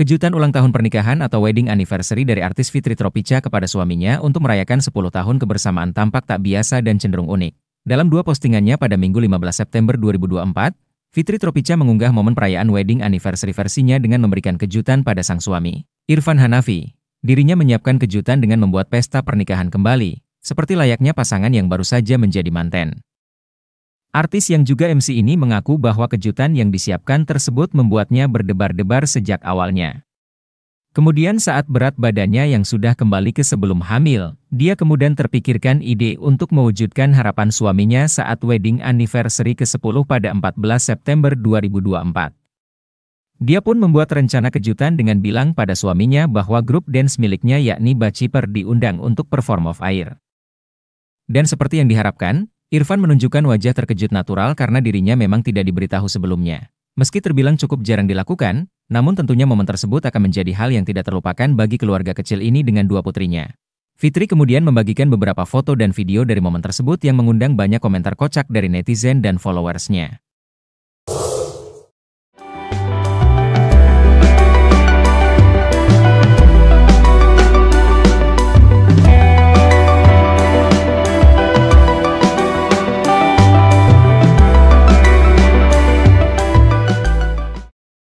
Kejutan ulang tahun pernikahan atau wedding anniversary dari artis Fitri Tropica kepada suaminya untuk merayakan 10 tahun kebersamaan tampak tak biasa dan cenderung unik. Dalam dua postingannya pada Minggu 15 September 2024, Fitri Tropica mengunggah momen perayaan wedding anniversary versinya dengan memberikan kejutan pada sang suami. Irfan Hanafi, dirinya menyiapkan kejutan dengan membuat pesta pernikahan kembali, seperti layaknya pasangan yang baru saja menjadi manten. Artis yang juga MC ini mengaku bahwa kejutan yang disiapkan tersebut membuatnya berdebar-debar sejak awalnya. Kemudian saat berat badannya yang sudah kembali ke sebelum hamil, dia kemudian terpikirkan ide untuk mewujudkan harapan suaminya saat wedding anniversary ke-10 pada 14 September 2024. Dia pun membuat rencana kejutan dengan bilang pada suaminya bahwa grup dance miliknya yakni Baciper diundang untuk perform of air. Dan seperti yang diharapkan, Irfan menunjukkan wajah terkejut natural karena dirinya memang tidak diberitahu sebelumnya. Meski terbilang cukup jarang dilakukan, namun tentunya momen tersebut akan menjadi hal yang tidak terlupakan bagi keluarga kecil ini dengan dua putrinya. Fitri kemudian membagikan beberapa foto dan video dari momen tersebut yang mengundang banyak komentar kocak dari netizen dan followersnya.